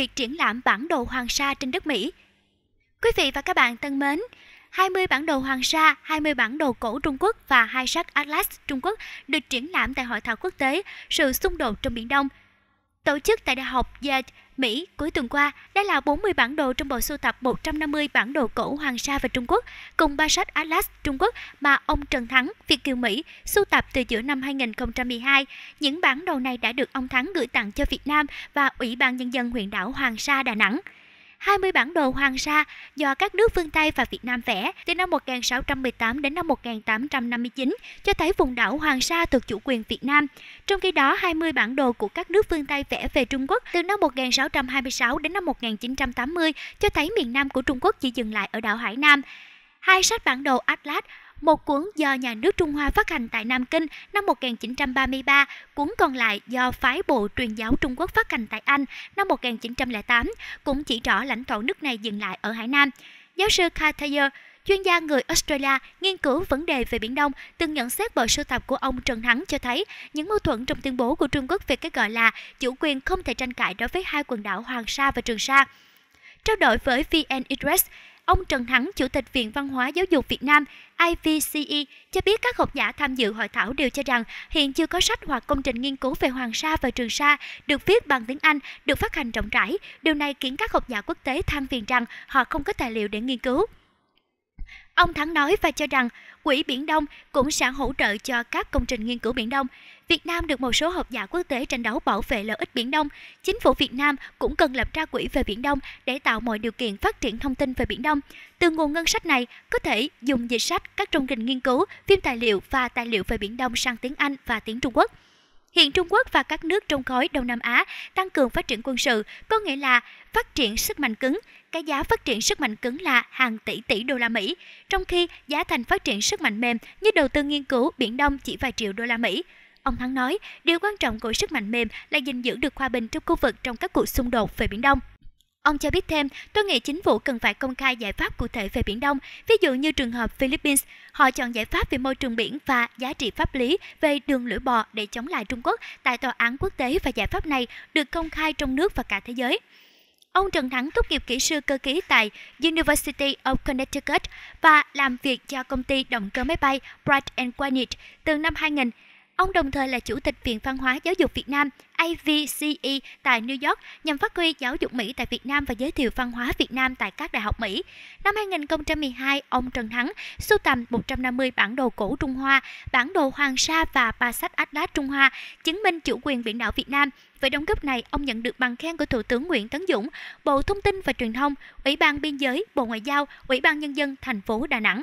việc triển lãm bản đồ Hoàng Sa trên đất Mỹ. Quý vị và các bạn thân mến, 20 bản đồ Hoàng Sa, 20 bản đồ cổ Trung Quốc và hai sắc Atlas Trung Quốc được triển lãm tại Hội thảo quốc tế Sự xung đột trong Biển Đông, tổ chức tại Đại học Yale Mỹ cuối tuần qua. Đây là 40 bản đồ trong bộ sưu tập 150 bản đồ cổ Hoàng Sa và Trung Quốc cùng ba sách Atlas Trung Quốc mà ông Trần Thắng, Việt kiều Mỹ, sưu tập từ giữa năm 2012. Những bản đồ này đã được ông Thắng gửi tặng cho Việt Nam và Ủy ban Nhân dân huyện đảo Hoàng Sa, Đà Nẵng. 20 bản đồ Hoàng Sa do các nước phương Tây và Việt Nam vẽ từ năm 1618 đến năm 1859 cho thấy vùng đảo Hoàng Sa thuộc chủ quyền Việt Nam. Trong khi đó, 20 bản đồ của các nước phương Tây vẽ về Trung Quốc từ năm 1626 đến năm 1980 cho thấy miền Nam của Trung Quốc chỉ dừng lại ở đảo Hải Nam. Hai sách bản đồ Atlas một cuốn do nhà nước Trung Hoa phát hành tại Nam Kinh năm 1933, cuốn còn lại do phái bộ truyền giáo Trung Quốc phát hành tại Anh năm 1908, cũng chỉ rõ lãnh thổ nước này dừng lại ở Hải Nam. Giáo sư Cartier chuyên gia người Australia nghiên cứu vấn đề về Biển Đông từng nhận xét bộ sưu tập của ông Trần Thắng cho thấy những mâu thuẫn trong tuyên bố của Trung Quốc về cái gọi là chủ quyền không thể tranh cãi đối với hai quần đảo Hoàng Sa và Trường Sa. Trao đổi với VN Express, Ông Trần Thắng, Chủ tịch Viện Văn hóa Giáo dục Việt Nam IVCE cho biết các học giả tham dự hội thảo đều cho rằng hiện chưa có sách hoặc công trình nghiên cứu về Hoàng Sa và Trường Sa được viết bằng tiếng Anh, được phát hành rộng rãi. Điều này khiến các học giả quốc tế than phiền rằng họ không có tài liệu để nghiên cứu. Ông Thắng nói và cho rằng Quỹ Biển Đông cũng sẵn hỗ trợ cho các công trình nghiên cứu Biển Đông. Việt Nam được một số học giả quốc tế tranh đấu bảo vệ lợi ích Biển Đông. Chính phủ Việt Nam cũng cần lập ra quỹ về Biển Đông để tạo mọi điều kiện phát triển thông tin về Biển Đông. Từ nguồn ngân sách này, có thể dùng dịch sách các trung trình nghiên cứu, phim tài liệu và tài liệu về Biển Đông sang tiếng Anh và tiếng Trung Quốc. Hiện Trung Quốc và các nước trong khối Đông Nam Á tăng cường phát triển quân sự, có nghĩa là phát triển sức mạnh cứng. Cái giá phát triển sức mạnh cứng là hàng tỷ tỷ đô la Mỹ, trong khi giá thành phát triển sức mạnh mềm như đầu tư nghiên cứu Biển Đông chỉ vài triệu đô la Mỹ. Ông Thắng nói, điều quan trọng của sức mạnh mềm là gìn giữ được hòa bình trong khu vực trong các cuộc xung đột về Biển Đông. Ông cho biết thêm, tôi nghĩ chính phủ cần phải công khai giải pháp cụ thể về Biển Đông, ví dụ như trường hợp Philippines, họ chọn giải pháp về môi trường biển và giá trị pháp lý về đường lưỡi bò để chống lại Trung Quốc tại tòa án quốc tế và giải pháp này được công khai trong nước và cả thế giới. Ông Trần Thắng tốt nghiệp kỹ sư cơ khí tại University of Connecticut và làm việc cho công ty động cơ máy bay Pratt Whitney từ năm 2000 Ông đồng thời là Chủ tịch Viện Văn hóa Giáo dục Việt Nam AVCE tại New York nhằm phát huy giáo dục Mỹ tại Việt Nam và giới thiệu văn hóa Việt Nam tại các đại học Mỹ. Năm 2012, ông Trần Thắng sưu tầm 150 bản đồ cổ Trung Hoa, bản đồ Hoàng Sa và ba sách Atlas Trung Hoa, chứng minh chủ quyền biển đảo Việt Nam. Với đóng góp này, ông nhận được bằng khen của Thủ tướng Nguyễn Tấn Dũng, Bộ Thông tin và Truyền thông, Ủy ban Biên giới, Bộ Ngoại giao, Ủy ban Nhân dân thành phố Đà Nẵng.